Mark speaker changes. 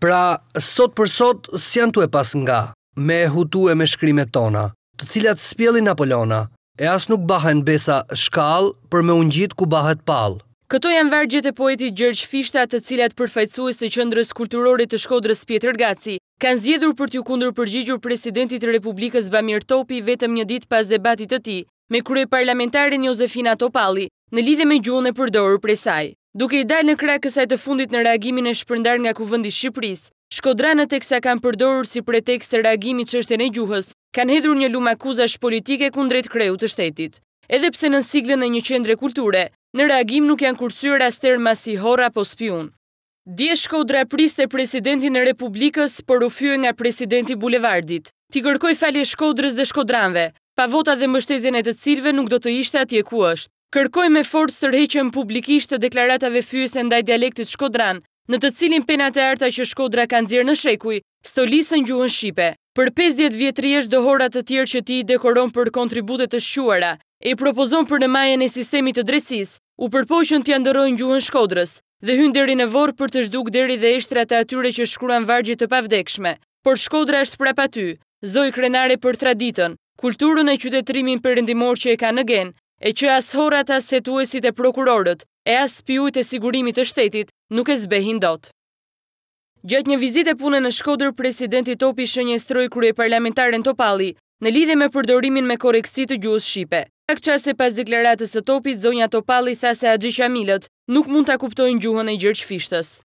Speaker 1: Pra, sot për sot, si janë tu e pas nga, me e hutu e me shkrimet tona, të cilat spjeli Napolona, e as nuk bahen besa shkall për me unë gjitë ku bahet pal.
Speaker 2: Këto janë vargjet e poeti Gjergj Fishta të cilat përfajtësues të qëndrës kulturore të shkodrës Pjetër Gaci, kanë zjedhur për t'ju kundur përgjigjur presidentit Republikës Bamir Topi vetëm një dit pas debatit të ti, me kure parlamentarin Jozefina Topalli, në lidhe me gjuhën e përdorur prej saj. Duke i dalë në krah kësaj të fundit në reagimin e shpërndar nga kuvendi i Shqipërisë, e teksa kanë përdorur si pretekst të reagimit është e gjuhës, kanë hedhur një lumë akuzash politike kundrejt kreut të shtetit. Edhe pse në siglën e një qendre kulture, në reagim nuk janë kursyer as ma si horra apo spion. Dje Shkodra priste presidentin e Republikës për u nga presidenti Bulevardit. Ti kërkoj falje Shkodrës dhe shkodranve, pa vota dhe mbështetjen e të cilëve nuk do të ishte atje ku është kërkoj me forës të rheqen publikisht të deklaratave e ndaj dialektit Shkodran, në të cilin penat e arta që Shkodra kanë zirë në shekuj, stolisën gjuhën Shqipe. Për 50 është dëhorat të tjerë që ti i dekoron për kontributet të shquara, e i propozon për në majën e sistemi të dresis, u përpoqën të janderojnë gjuhën Shkodrës, dhe hynë deri në vorë për të shduk deri dhe eshtra të atyre që shkruan vargjit të pavdekshme. Por Shkodra është prapa ty, zoj krenare për traditën, kulturën e qytetrimin përëndimor që e ka në genë, e që asë horat asë setuesit e prokurorët e asë pjujt e sigurimit të shtetit nuk e zbehin dot. Gjatë një vizite pune në shkodrë, presidenti Topi shënjestroj krye parlamentaren Topali në lidhe me përdorimin me koreksit të gjuhës Shqipe. Pak e pas deklaratës e Topit, zonja Topali tha se a gjithja nuk mund të kuptojnë gjuhën e gjërqë fishtës.